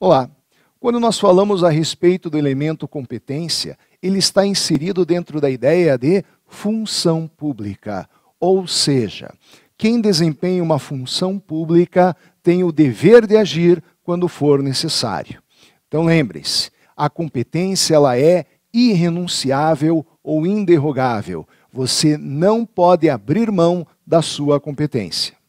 Olá. Quando nós falamos a respeito do elemento competência, ele está inserido dentro da ideia de função pública, ou seja, quem desempenha uma função pública tem o dever de agir quando for necessário. Então lembre-se, a competência ela é irrenunciável ou inderrogável. Você não pode abrir mão da sua competência.